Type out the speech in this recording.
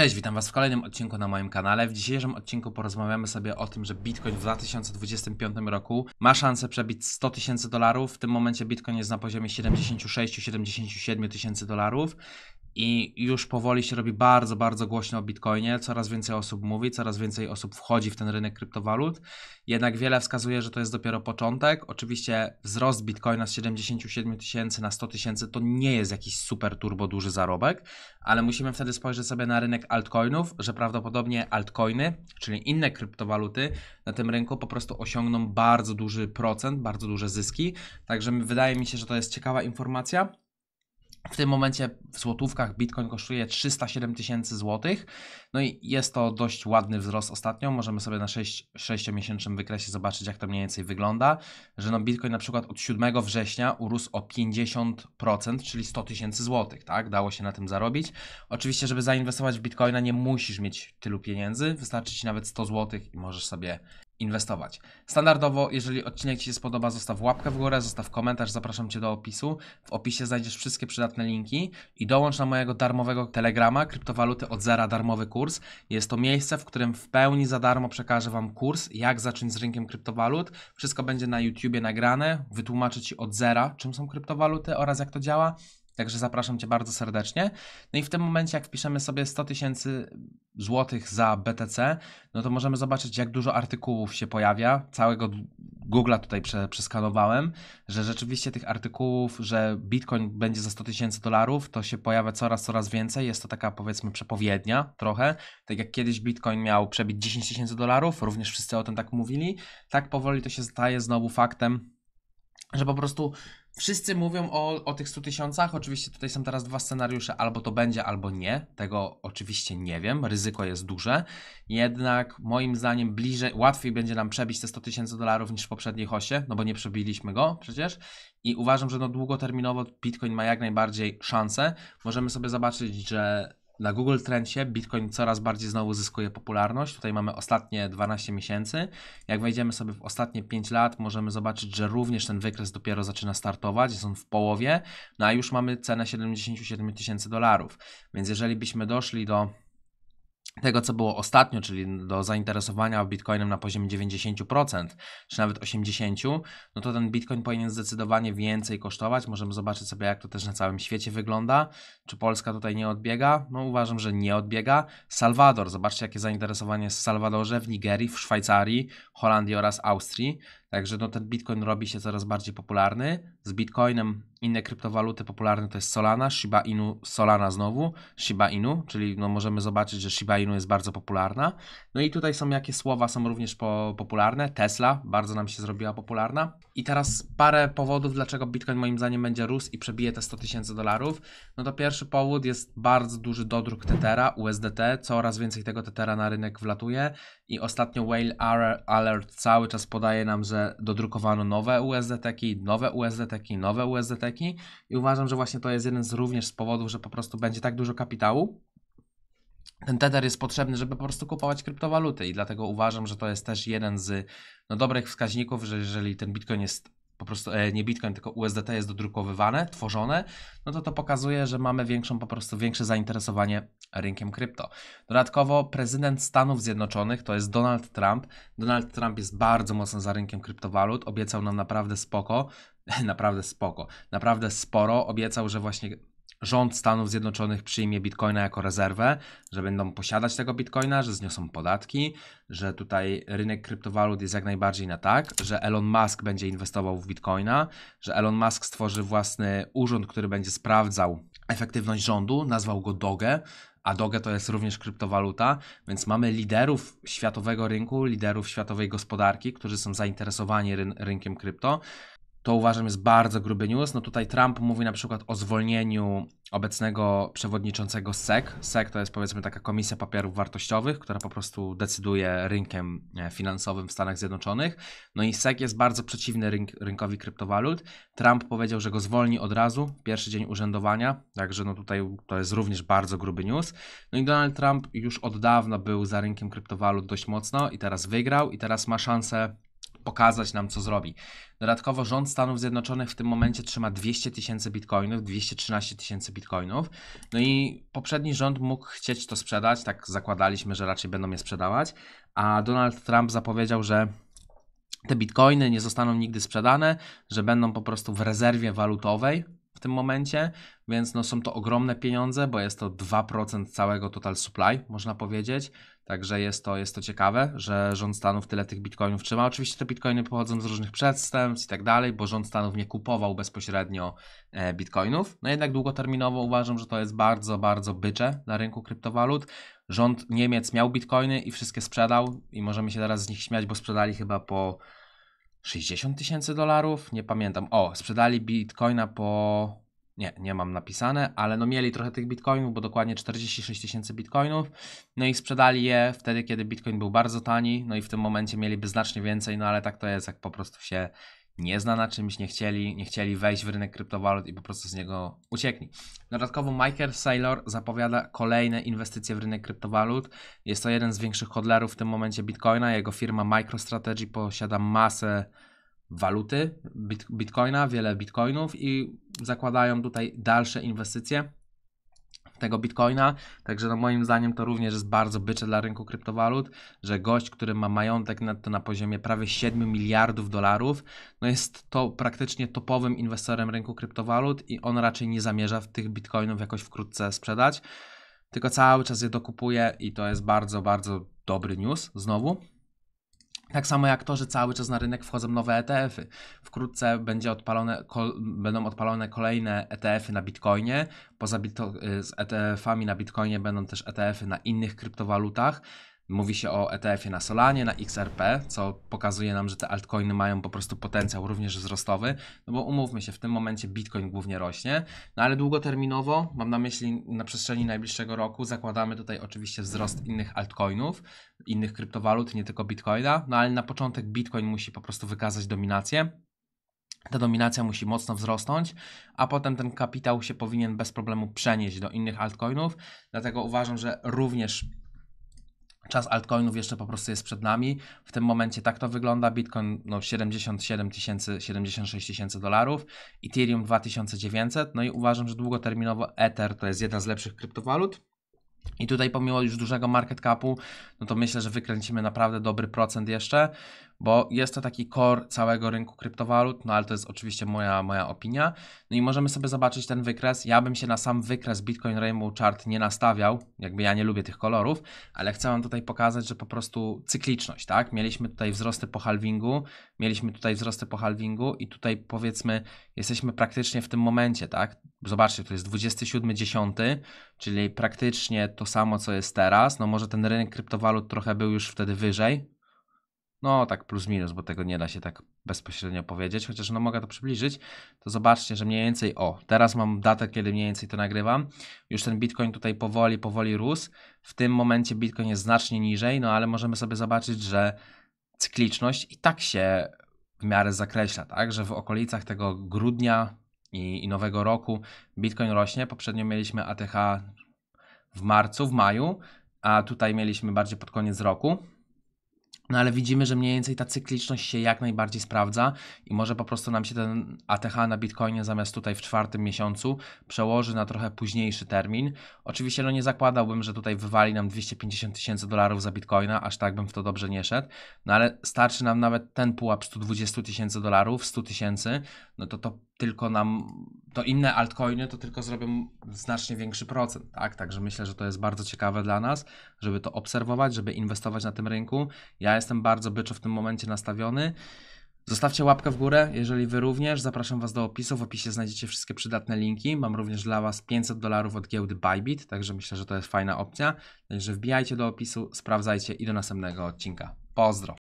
Cześć, witam Was w kolejnym odcinku na moim kanale. W dzisiejszym odcinku porozmawiamy sobie o tym, że Bitcoin w 2025 roku ma szansę przebić 100 tysięcy dolarów. W tym momencie Bitcoin jest na poziomie 76-77 tysięcy dolarów i już powoli się robi bardzo, bardzo głośno o Bitcoinie. Coraz więcej osób mówi, coraz więcej osób wchodzi w ten rynek kryptowalut. Jednak wiele wskazuje, że to jest dopiero początek. Oczywiście wzrost Bitcoina z 77 tysięcy na 100 tysięcy to nie jest jakiś super turbo duży zarobek, ale musimy wtedy spojrzeć sobie na rynek altcoinów, że prawdopodobnie altcoiny, czyli inne kryptowaluty na tym rynku po prostu osiągną bardzo duży procent, bardzo duże zyski. Także wydaje mi się, że to jest ciekawa informacja. W tym momencie w złotówkach Bitcoin kosztuje 307 tysięcy złotych. No i jest to dość ładny wzrost ostatnio. Możemy sobie na 6, miesięcznym wykresie zobaczyć, jak to mniej więcej wygląda. Że no Bitcoin na przykład od 7 września urósł o 50%, czyli 100 tysięcy złotych, tak? Dało się na tym zarobić. Oczywiście, żeby zainwestować w Bitcoina, nie musisz mieć tylu pieniędzy. Wystarczy ci nawet 100 złotych i możesz sobie inwestować. Standardowo, jeżeli odcinek Ci się spodoba, zostaw łapkę w górę, zostaw komentarz, zapraszam Cię do opisu. W opisie znajdziesz wszystkie przydatne linki i dołącz na mojego darmowego Telegrama Kryptowaluty od zera darmowy kurs. Jest to miejsce, w którym w pełni za darmo przekażę Wam kurs, jak zacząć z rynkiem kryptowalut. Wszystko będzie na YouTubie nagrane, wytłumaczę Ci od zera, czym są kryptowaluty oraz jak to działa. Także zapraszam Cię bardzo serdecznie. No i w tym momencie, jak wpiszemy sobie 100 tysięcy złotych za BTC, no to możemy zobaczyć, jak dużo artykułów się pojawia. Całego Google'a tutaj przeskanowałem, że rzeczywiście tych artykułów, że Bitcoin będzie za 100 tysięcy dolarów, to się pojawia coraz, coraz więcej. Jest to taka powiedzmy przepowiednia trochę. Tak jak kiedyś Bitcoin miał przebić 10 tysięcy dolarów, również wszyscy o tym tak mówili. Tak powoli to się staje znowu faktem że po prostu Wszyscy mówią o, o tych 100 tysiącach. Oczywiście tutaj są teraz dwa scenariusze: albo to będzie, albo nie. Tego oczywiście nie wiem, ryzyko jest duże. Jednak moim zdaniem bliżej, łatwiej będzie nam przebić te 100 tysięcy dolarów niż w poprzedniej osie, no bo nie przebiliśmy go przecież. I uważam, że no długoterminowo Bitcoin ma jak najbardziej szansę. Możemy sobie zobaczyć, że na Google Trendsie Bitcoin coraz bardziej znowu zyskuje popularność. Tutaj mamy ostatnie 12 miesięcy. Jak wejdziemy sobie w ostatnie 5 lat, możemy zobaczyć, że również ten wykres dopiero zaczyna startować, jest on w połowie, no a już mamy cenę 77 tysięcy dolarów. Więc jeżeli byśmy doszli do tego, co było ostatnio, czyli do zainteresowania Bitcoinem na poziomie 90%, czy nawet 80%, no to ten Bitcoin powinien zdecydowanie więcej kosztować. Możemy zobaczyć sobie, jak to też na całym świecie wygląda. Czy Polska tutaj nie odbiega? No uważam, że nie odbiega. Salwador, zobaczcie, jakie zainteresowanie jest w Salwadorze, w Nigerii, w Szwajcarii, Holandii oraz Austrii. Także no, ten Bitcoin robi się coraz bardziej popularny. Z Bitcoinem inne kryptowaluty popularne to jest Solana, Shiba Inu, Solana znowu, Shiba Inu, czyli no możemy zobaczyć, że Shiba Inu jest bardzo popularna. No i tutaj są jakie słowa są również po, popularne. Tesla bardzo nam się zrobiła popularna. I teraz parę powodów, dlaczego Bitcoin moim zdaniem będzie rósł i przebije te 100 tysięcy dolarów. No to pierwszy powód jest bardzo duży dodruk Tetera, USDT, coraz więcej tego Tetera na rynek wlatuje i ostatnio Whale Alert cały czas podaje nam, że dodrukowano nowe USDT, nowe USDT, nowe USDT hipoteki i uważam, że właśnie to jest jeden z również z powodów, że po prostu będzie tak dużo kapitału. Ten Tether jest potrzebny, żeby po prostu kupować kryptowaluty i dlatego uważam, że to jest też jeden z no, dobrych wskaźników, że jeżeli ten Bitcoin jest po prostu e, nie Bitcoin, tylko USDT jest dodrukowywane, tworzone, no to to pokazuje, że mamy większą po prostu większe zainteresowanie rynkiem krypto. Dodatkowo prezydent Stanów Zjednoczonych to jest Donald Trump. Donald Trump jest bardzo mocno za rynkiem kryptowalut, obiecał nam naprawdę spoko. naprawdę spoko, naprawdę sporo. Obiecał, że właśnie rząd Stanów Zjednoczonych przyjmie bitcoina jako rezerwę, że będą posiadać tego bitcoina, że zniosą podatki, że tutaj rynek kryptowalut jest jak najbardziej na tak, że Elon Musk będzie inwestował w bitcoina, że Elon Musk stworzy własny urząd, który będzie sprawdzał efektywność rządu, nazwał go Doge, a Doge to jest również kryptowaluta, więc mamy liderów światowego rynku, liderów światowej gospodarki, którzy są zainteresowani ryn rynkiem krypto. To uważam jest bardzo gruby news. No tutaj Trump mówi na przykład o zwolnieniu obecnego przewodniczącego SEC. SEC to jest powiedzmy taka komisja papierów wartościowych, która po prostu decyduje rynkiem e, finansowym w Stanach Zjednoczonych. No i SEC jest bardzo przeciwny rynk, rynkowi kryptowalut. Trump powiedział, że go zwolni od razu, pierwszy dzień urzędowania, także no tutaj to jest również bardzo gruby news. No i Donald Trump już od dawna był za rynkiem kryptowalut dość mocno i teraz wygrał i teraz ma szansę pokazać nam, co zrobi. Dodatkowo rząd Stanów Zjednoczonych w tym momencie trzyma 200 tysięcy bitcoinów, 213 tysięcy bitcoinów. No i poprzedni rząd mógł chcieć to sprzedać, tak zakładaliśmy, że raczej będą je sprzedawać, a Donald Trump zapowiedział, że te bitcoiny nie zostaną nigdy sprzedane, że będą po prostu w rezerwie walutowej w tym momencie, więc no są to ogromne pieniądze, bo jest to 2% całego total supply, można powiedzieć. Także jest to, jest to ciekawe, że rząd Stanów tyle tych bitcoinów trzyma. Oczywiście te bitcoiny pochodzą z różnych przestępstw i tak dalej, bo rząd Stanów nie kupował bezpośrednio e, bitcoinów. No jednak długoterminowo uważam, że to jest bardzo, bardzo bycze na rynku kryptowalut. Rząd Niemiec miał bitcoiny i wszystkie sprzedał i możemy się teraz z nich śmiać, bo sprzedali chyba po 60 tysięcy dolarów, nie pamiętam. O, sprzedali bitcoina po. Nie, nie mam napisane, ale no mieli trochę tych bitcoinów, bo dokładnie 46 tysięcy bitcoinów. No i sprzedali je wtedy, kiedy bitcoin był bardzo tani. No i w tym momencie mieliby znacznie więcej, no ale tak to jest, jak po prostu się nie zna na czymś, nie chcieli, nie chcieli wejść w rynek kryptowalut i po prostu z niego uciekli. Dodatkowo Michael Saylor zapowiada kolejne inwestycje w rynek kryptowalut. Jest to jeden z większych hodlerów w tym momencie Bitcoina. Jego firma MicroStrategy posiada masę waluty Bitcoina, wiele Bitcoinów i zakładają tutaj dalsze inwestycje tego bitcoina. Także no moim zdaniem to również jest bardzo bycze dla rynku kryptowalut, że gość, który ma majątek netto na poziomie prawie 7 miliardów dolarów, no jest to praktycznie topowym inwestorem rynku kryptowalut i on raczej nie zamierza tych bitcoinów jakoś wkrótce sprzedać, tylko cały czas je dokupuje i to jest bardzo, bardzo dobry news znowu. Tak samo jak to, że cały czas na rynek wchodzą nowe ETF-y. Wkrótce będzie odpalone, kol, będą odpalone kolejne ETF-y na Bitcoinie. Poza bito, y, z ETF-ami na Bitcoinie będą też ETF-y na innych kryptowalutach. Mówi się o ETF-ie na Solanie, na XRP, co pokazuje nam, że te altcoiny mają po prostu potencjał również wzrostowy, no bo umówmy się, w tym momencie Bitcoin głównie rośnie, no ale długoterminowo, mam na myśli na przestrzeni najbliższego roku, zakładamy tutaj oczywiście wzrost innych altcoinów, innych kryptowalut, nie tylko Bitcoina, no ale na początek Bitcoin musi po prostu wykazać dominację, ta dominacja musi mocno wzrosnąć, a potem ten kapitał się powinien bez problemu przenieść do innych altcoinów. Dlatego uważam, że również Czas altcoinów jeszcze po prostu jest przed nami. W tym momencie tak to wygląda. Bitcoin no, 77 tysięcy, 76 tysięcy dolarów, Ethereum 2900. No i uważam, że długoterminowo Ether to jest jedna z lepszych kryptowalut. I tutaj pomimo już dużego market capu, no to myślę, że wykręcimy naprawdę dobry procent jeszcze bo jest to taki core całego rynku kryptowalut, no ale to jest oczywiście moja, moja opinia. No i możemy sobie zobaczyć ten wykres. Ja bym się na sam wykres Bitcoin Rainbow Chart nie nastawiał, jakby ja nie lubię tych kolorów, ale chcę wam tutaj pokazać, że po prostu cykliczność, tak? Mieliśmy tutaj wzrosty po halvingu, mieliśmy tutaj wzrosty po halvingu i tutaj powiedzmy jesteśmy praktycznie w tym momencie, tak? Zobaczcie, to jest 27.10, czyli praktycznie to samo, co jest teraz. No może ten rynek kryptowalut trochę był już wtedy wyżej, no tak plus minus, bo tego nie da się tak bezpośrednio powiedzieć, chociaż no mogę to przybliżyć, to zobaczcie, że mniej więcej, o, teraz mam datę, kiedy mniej więcej to nagrywam, już ten Bitcoin tutaj powoli, powoli rósł, w tym momencie Bitcoin jest znacznie niżej, no ale możemy sobie zobaczyć, że cykliczność i tak się w miarę zakreśla, tak, że w okolicach tego grudnia i, i nowego roku Bitcoin rośnie, poprzednio mieliśmy ATH w marcu, w maju, a tutaj mieliśmy bardziej pod koniec roku, no ale widzimy, że mniej więcej ta cykliczność się jak najbardziej sprawdza i może po prostu nam się ten ATH na Bitcoinie zamiast tutaj w czwartym miesiącu przełoży na trochę późniejszy termin. Oczywiście no nie zakładałbym, że tutaj wywali nam 250 tysięcy dolarów za Bitcoina, aż tak bym w to dobrze nie szedł, no ale starczy nam nawet ten pułap 120 tysięcy dolarów, 100 tysięcy, no to to tylko nam to inne altcoiny to tylko zrobią znacznie większy procent, tak? Także myślę, że to jest bardzo ciekawe dla nas, żeby to obserwować, żeby inwestować na tym rynku. Ja jestem bardzo byczo w tym momencie nastawiony. Zostawcie łapkę w górę, jeżeli wy również. Zapraszam was do opisu. W opisie znajdziecie wszystkie przydatne linki. Mam również dla was 500 dolarów od giełdy Bybit, także myślę, że to jest fajna opcja. Także wbijajcie do opisu, sprawdzajcie i do następnego odcinka. Pozdro!